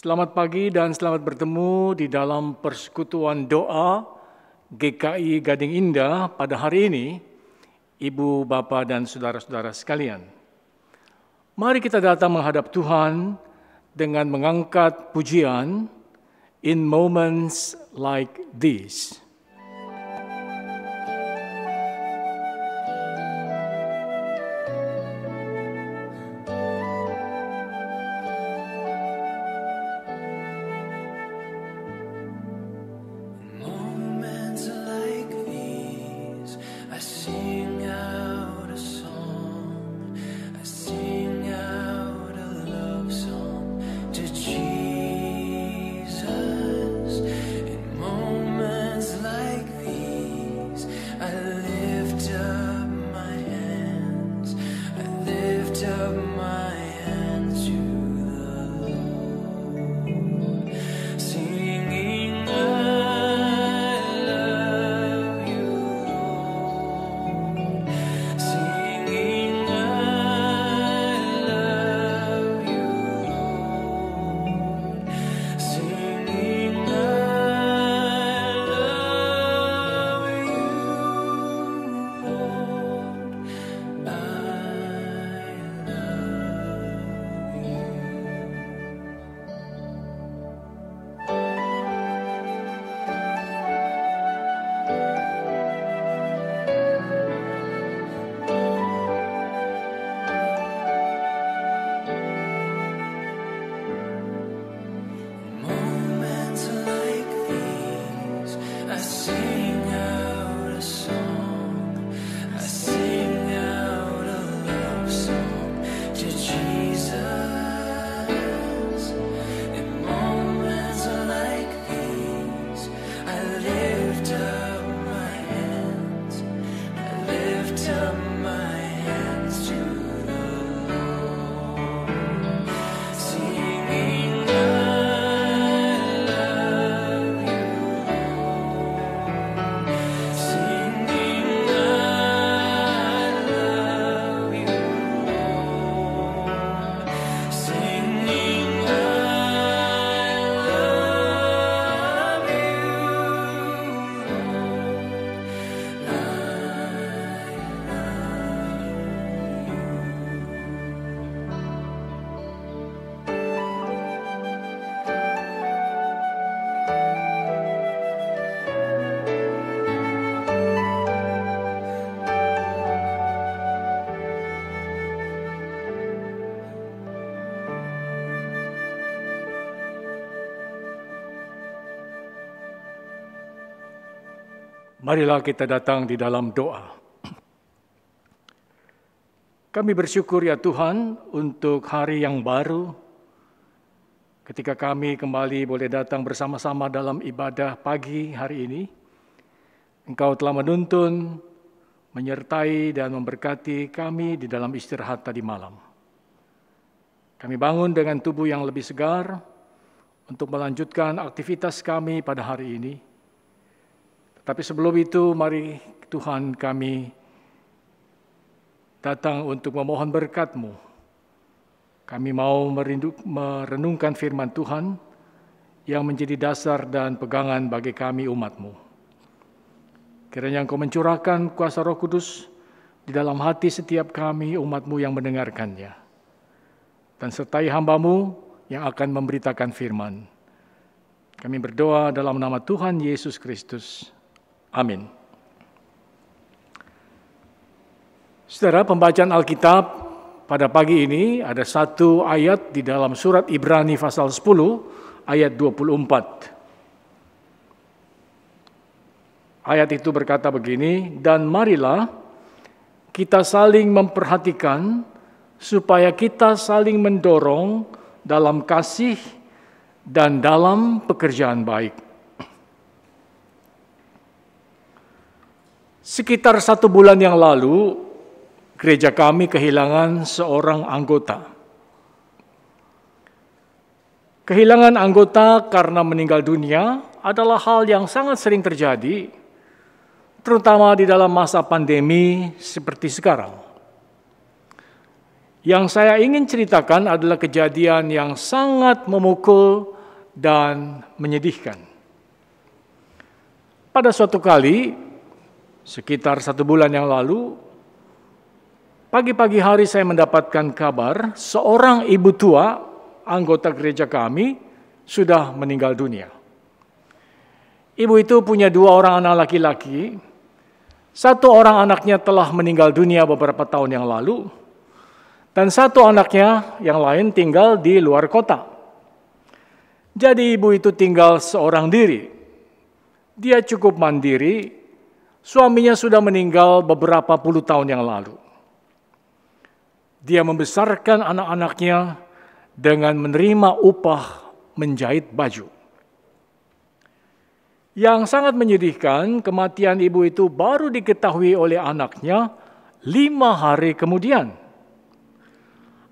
Selamat pagi dan selamat bertemu di dalam persekutuan doa GKI Gading Indah pada hari ini, Ibu, Bapak, dan saudara-saudara sekalian. Mari kita datang menghadap Tuhan dengan mengangkat pujian in moments like these. Marilah kita datang di dalam doa. Kami bersyukur ya Tuhan untuk hari yang baru, ketika kami kembali boleh datang bersama-sama dalam ibadah pagi hari ini. Engkau telah menuntun, menyertai, dan memberkati kami di dalam istirahat tadi malam. Kami bangun dengan tubuh yang lebih segar untuk melanjutkan aktivitas kami pada hari ini. Tapi sebelum itu mari Tuhan kami datang untuk memohon berkat-Mu. Kami mau merenungkan firman Tuhan yang menjadi dasar dan pegangan bagi kami umat-Mu. Kiranya Engkau mencurahkan kuasa roh kudus di dalam hati setiap kami umat-Mu yang mendengarkannya. Dan sertai hambamu yang akan memberitakan firman. Kami berdoa dalam nama Tuhan Yesus Kristus. Amin. Saudara, pembacaan Alkitab pada pagi ini ada satu ayat di dalam surat Ibrani pasal 10 ayat 24. Ayat itu berkata begini, dan marilah kita saling memperhatikan supaya kita saling mendorong dalam kasih dan dalam pekerjaan baik. Sekitar satu bulan yang lalu, gereja kami kehilangan seorang anggota. Kehilangan anggota karena meninggal dunia adalah hal yang sangat sering terjadi, terutama di dalam masa pandemi seperti sekarang. Yang saya ingin ceritakan adalah kejadian yang sangat memukul dan menyedihkan. Pada suatu kali, Sekitar satu bulan yang lalu, pagi-pagi hari saya mendapatkan kabar seorang ibu tua anggota gereja kami sudah meninggal dunia. Ibu itu punya dua orang anak laki-laki. Satu orang anaknya telah meninggal dunia beberapa tahun yang lalu, dan satu anaknya yang lain tinggal di luar kota. Jadi ibu itu tinggal seorang diri. Dia cukup mandiri Suaminya sudah meninggal beberapa puluh tahun yang lalu. Dia membesarkan anak-anaknya dengan menerima upah menjahit baju. Yang sangat menyedihkan, kematian ibu itu baru diketahui oleh anaknya lima hari kemudian.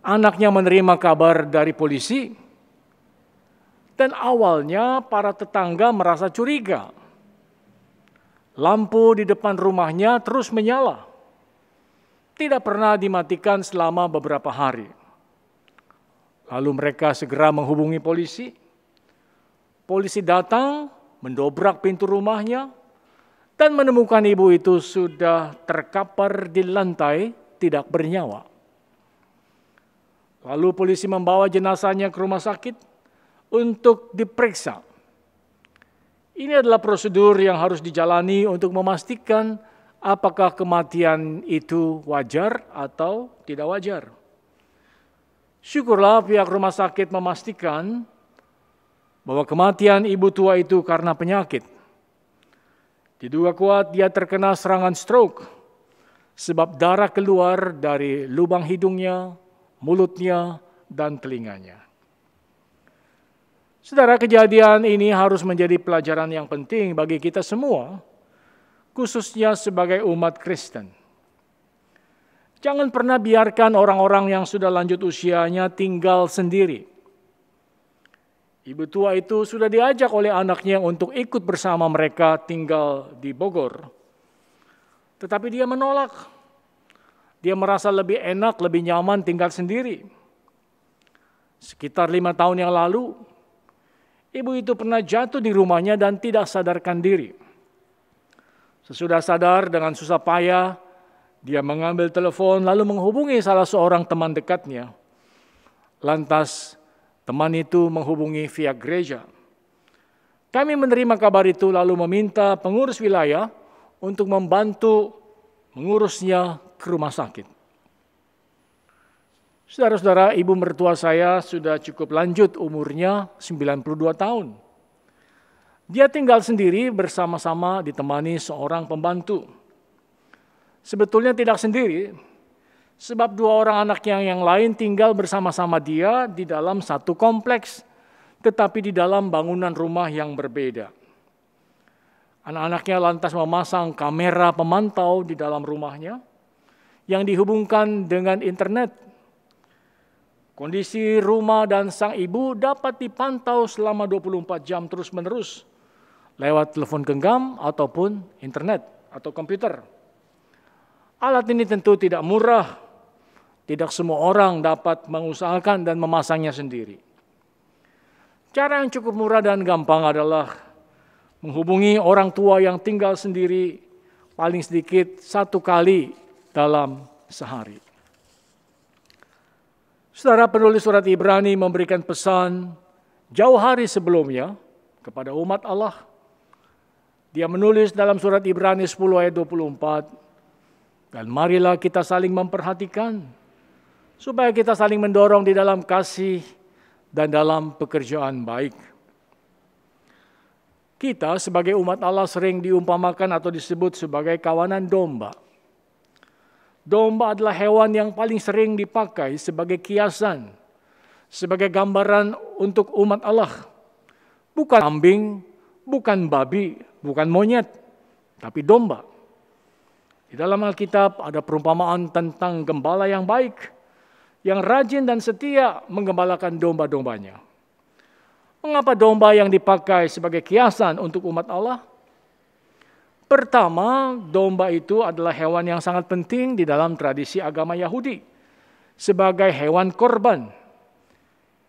Anaknya menerima kabar dari polisi, dan awalnya para tetangga merasa curiga Lampu di depan rumahnya terus menyala. Tidak pernah dimatikan selama beberapa hari. Lalu mereka segera menghubungi polisi. Polisi datang, mendobrak pintu rumahnya, dan menemukan ibu itu sudah terkapar di lantai, tidak bernyawa. Lalu polisi membawa jenazahnya ke rumah sakit untuk diperiksa. Ini adalah prosedur yang harus dijalani untuk memastikan apakah kematian itu wajar atau tidak wajar. Syukurlah pihak rumah sakit memastikan bahwa kematian ibu tua itu karena penyakit. Diduga kuat dia terkena serangan stroke sebab darah keluar dari lubang hidungnya, mulutnya, dan telinganya. Saudara, kejadian ini harus menjadi pelajaran yang penting bagi kita semua, khususnya sebagai umat Kristen. Jangan pernah biarkan orang-orang yang sudah lanjut usianya tinggal sendiri. Ibu tua itu sudah diajak oleh anaknya untuk ikut bersama mereka tinggal di Bogor. Tetapi dia menolak. Dia merasa lebih enak, lebih nyaman tinggal sendiri. Sekitar lima tahun yang lalu, Ibu itu pernah jatuh di rumahnya dan tidak sadarkan diri. Sesudah sadar dengan susah payah, dia mengambil telepon lalu menghubungi salah seorang teman dekatnya. Lantas teman itu menghubungi via gereja. Kami menerima kabar itu lalu meminta pengurus wilayah untuk membantu mengurusnya ke rumah sakit. Saudara-saudara, ibu mertua saya sudah cukup lanjut umurnya 92 tahun. Dia tinggal sendiri bersama-sama ditemani seorang pembantu. Sebetulnya tidak sendiri, sebab dua orang anak yang yang lain tinggal bersama-sama dia di dalam satu kompleks, tetapi di dalam bangunan rumah yang berbeda. Anak-anaknya lantas memasang kamera pemantau di dalam rumahnya yang dihubungkan dengan internet Kondisi rumah dan sang ibu dapat dipantau selama 24 jam terus-menerus lewat telepon genggam ataupun internet atau komputer. Alat ini tentu tidak murah. Tidak semua orang dapat mengusahakan dan memasangnya sendiri. Cara yang cukup murah dan gampang adalah menghubungi orang tua yang tinggal sendiri paling sedikit satu kali dalam sehari. Saudara penulis surat Ibrani memberikan pesan jauh hari sebelumnya kepada umat Allah. Dia menulis dalam surat Ibrani 10 ayat 24, dan marilah kita saling memperhatikan supaya kita saling mendorong di dalam kasih dan dalam pekerjaan baik. Kita sebagai umat Allah sering diumpamakan atau disebut sebagai kawanan domba. Domba adalah hewan yang paling sering dipakai sebagai kiasan, sebagai gambaran untuk umat Allah. Bukan kambing, bukan babi, bukan monyet, tapi domba. Di dalam Alkitab ada perumpamaan tentang gembala yang baik, yang rajin dan setia menggembalakan domba-dombanya. Mengapa domba yang dipakai sebagai kiasan untuk umat Allah? Pertama, domba itu adalah hewan yang sangat penting di dalam tradisi agama Yahudi sebagai hewan korban.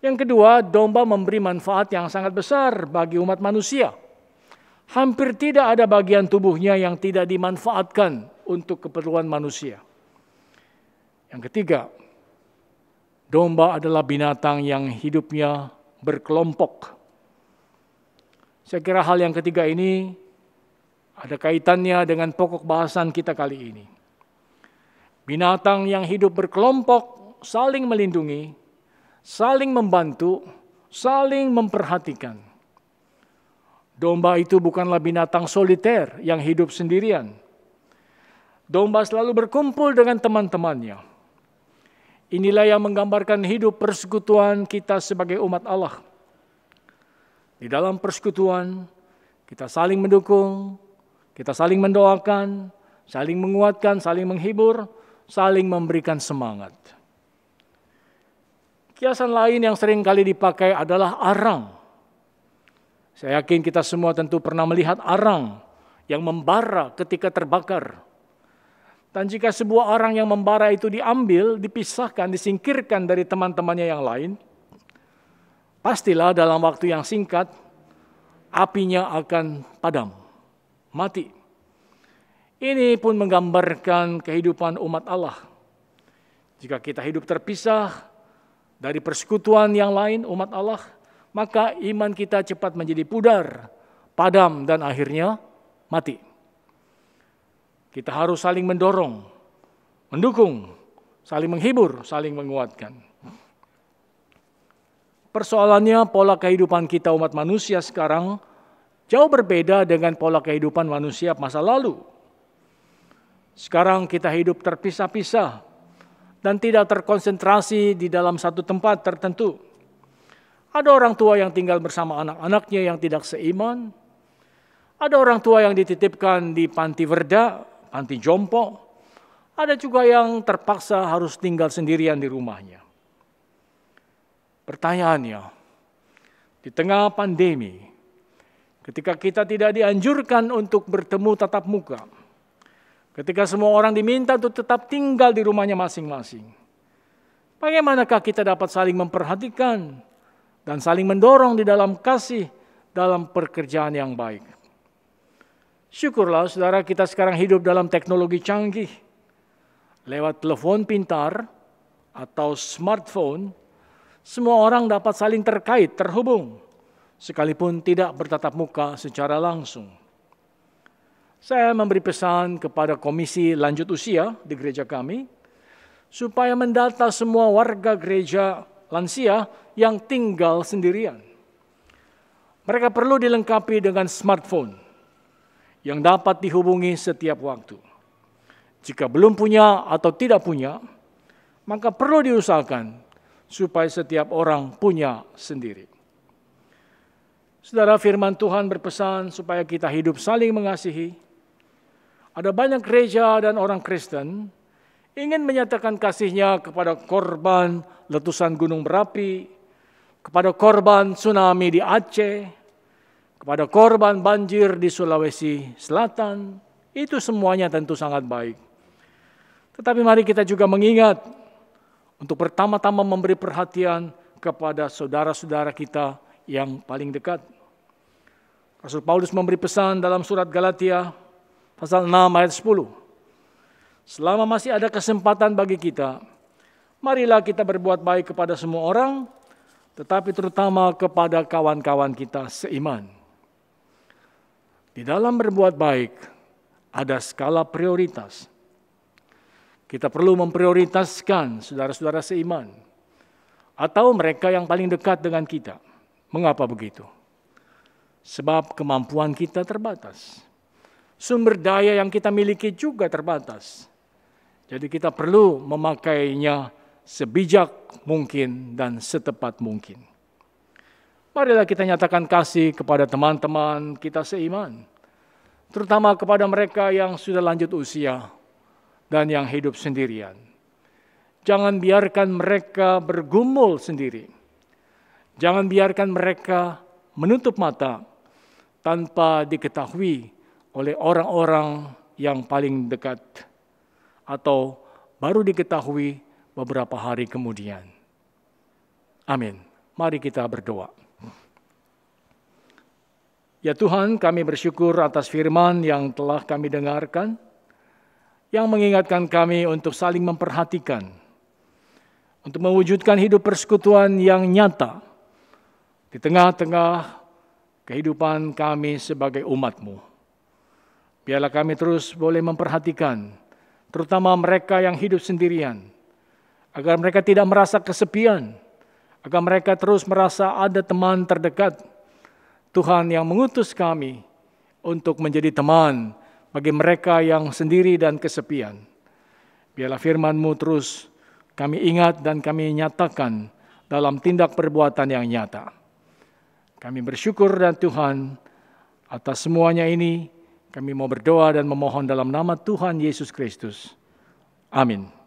Yang kedua, domba memberi manfaat yang sangat besar bagi umat manusia. Hampir tidak ada bagian tubuhnya yang tidak dimanfaatkan untuk keperluan manusia. Yang ketiga, domba adalah binatang yang hidupnya berkelompok. Saya kira hal yang ketiga ini ada kaitannya dengan pokok bahasan kita kali ini. Binatang yang hidup berkelompok saling melindungi, saling membantu, saling memperhatikan. Domba itu bukanlah binatang soliter yang hidup sendirian. Domba selalu berkumpul dengan teman-temannya. Inilah yang menggambarkan hidup persekutuan kita sebagai umat Allah. Di dalam persekutuan, kita saling mendukung, kita saling mendoakan, saling menguatkan, saling menghibur, saling memberikan semangat. Kiasan lain yang sering kali dipakai adalah arang. Saya yakin kita semua tentu pernah melihat arang yang membara ketika terbakar. Dan jika sebuah arang yang membara itu diambil, dipisahkan, disingkirkan dari teman-temannya yang lain, pastilah dalam waktu yang singkat apinya akan padam mati. Ini pun menggambarkan kehidupan umat Allah. Jika kita hidup terpisah dari persekutuan yang lain, umat Allah, maka iman kita cepat menjadi pudar, padam, dan akhirnya mati. Kita harus saling mendorong, mendukung, saling menghibur, saling menguatkan. Persoalannya, pola kehidupan kita, umat manusia sekarang Jauh berbeda dengan pola kehidupan manusia masa lalu. Sekarang kita hidup terpisah-pisah dan tidak terkonsentrasi di dalam satu tempat tertentu. Ada orang tua yang tinggal bersama anak-anaknya yang tidak seiman. Ada orang tua yang dititipkan di panti verda, panti jompo. Ada juga yang terpaksa harus tinggal sendirian di rumahnya. Pertanyaannya, di tengah pandemi, Ketika kita tidak dianjurkan untuk bertemu tatap muka. Ketika semua orang diminta untuk tetap tinggal di rumahnya masing-masing. Bagaimanakah kita dapat saling memperhatikan dan saling mendorong di dalam kasih dalam pekerjaan yang baik. Syukurlah saudara kita sekarang hidup dalam teknologi canggih. Lewat telepon pintar atau smartphone, semua orang dapat saling terkait, terhubung sekalipun tidak bertatap muka secara langsung. Saya memberi pesan kepada komisi lanjut usia di gereja kami supaya mendata semua warga gereja lansia yang tinggal sendirian. Mereka perlu dilengkapi dengan smartphone yang dapat dihubungi setiap waktu. Jika belum punya atau tidak punya, maka perlu diusahakan supaya setiap orang punya sendiri. Saudara firman Tuhan berpesan supaya kita hidup saling mengasihi. Ada banyak gereja dan orang Kristen ingin menyatakan kasihnya kepada korban letusan gunung berapi, kepada korban tsunami di Aceh, kepada korban banjir di Sulawesi Selatan. Itu semuanya tentu sangat baik. Tetapi mari kita juga mengingat untuk pertama-tama memberi perhatian kepada saudara-saudara kita yang paling dekat. Rasul Paulus memberi pesan dalam surat Galatia pasal 6 ayat 10. Selama masih ada kesempatan bagi kita, marilah kita berbuat baik kepada semua orang, tetapi terutama kepada kawan-kawan kita seiman. Di dalam berbuat baik ada skala prioritas. Kita perlu memprioritaskan saudara-saudara seiman atau mereka yang paling dekat dengan kita. Mengapa begitu? Sebab kemampuan kita terbatas. Sumber daya yang kita miliki juga terbatas. Jadi kita perlu memakainya sebijak mungkin dan setepat mungkin. Marilah kita nyatakan kasih kepada teman-teman kita seiman. Terutama kepada mereka yang sudah lanjut usia dan yang hidup sendirian. Jangan biarkan mereka bergumul sendiri Jangan biarkan mereka menutup mata tanpa diketahui oleh orang-orang yang paling dekat atau baru diketahui beberapa hari kemudian. Amin. Mari kita berdoa. Ya Tuhan, kami bersyukur atas firman yang telah kami dengarkan, yang mengingatkan kami untuk saling memperhatikan, untuk mewujudkan hidup persekutuan yang nyata, di tengah-tengah kehidupan kami sebagai umatmu. Biarlah kami terus boleh memperhatikan, terutama mereka yang hidup sendirian, agar mereka tidak merasa kesepian, agar mereka terus merasa ada teman terdekat, Tuhan yang mengutus kami untuk menjadi teman bagi mereka yang sendiri dan kesepian. Biarlah firman-Mu terus kami ingat dan kami nyatakan dalam tindak perbuatan yang nyata. Kami bersyukur dan Tuhan atas semuanya ini. Kami mau berdoa dan memohon dalam nama Tuhan Yesus Kristus. Amin.